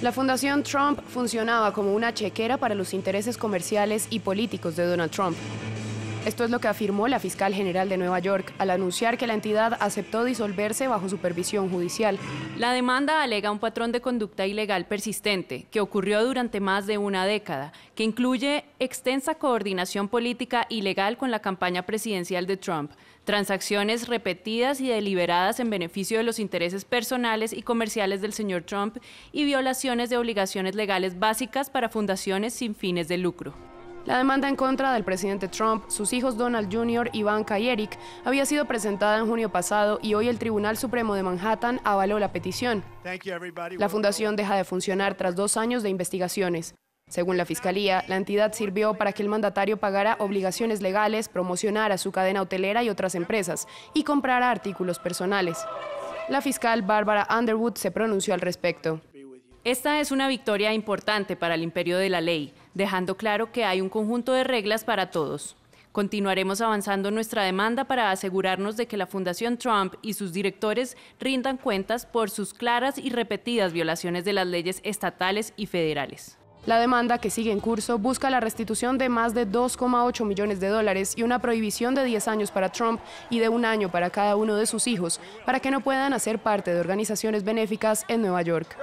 La Fundación Trump funcionaba como una chequera para los intereses comerciales y políticos de Donald Trump. Esto es lo que afirmó la fiscal general de Nueva York al anunciar que la entidad aceptó disolverse bajo supervisión judicial. La demanda alega un patrón de conducta ilegal persistente que ocurrió durante más de una década, que incluye extensa coordinación política ilegal con la campaña presidencial de Trump, transacciones repetidas y deliberadas en beneficio de los intereses personales y comerciales del señor Trump y violaciones de obligaciones legales básicas para fundaciones sin fines de lucro. La demanda en contra del presidente Trump, sus hijos Donald Jr., Ivanka y Eric había sido presentada en junio pasado y hoy el Tribunal Supremo de Manhattan avaló la petición. La fundación deja de funcionar tras dos años de investigaciones. Según la Fiscalía, la entidad sirvió para que el mandatario pagara obligaciones legales, promocionara su cadena hotelera y otras empresas, y comprara artículos personales. La fiscal Barbara Underwood se pronunció al respecto. Esta es una victoria importante para el imperio de la ley, dejando claro que hay un conjunto de reglas para todos. Continuaremos avanzando nuestra demanda para asegurarnos de que la Fundación Trump y sus directores rindan cuentas por sus claras y repetidas violaciones de las leyes estatales y federales. La demanda que sigue en curso busca la restitución de más de 2,8 millones de dólares y una prohibición de 10 años para Trump y de un año para cada uno de sus hijos, para que no puedan hacer parte de organizaciones benéficas en Nueva York.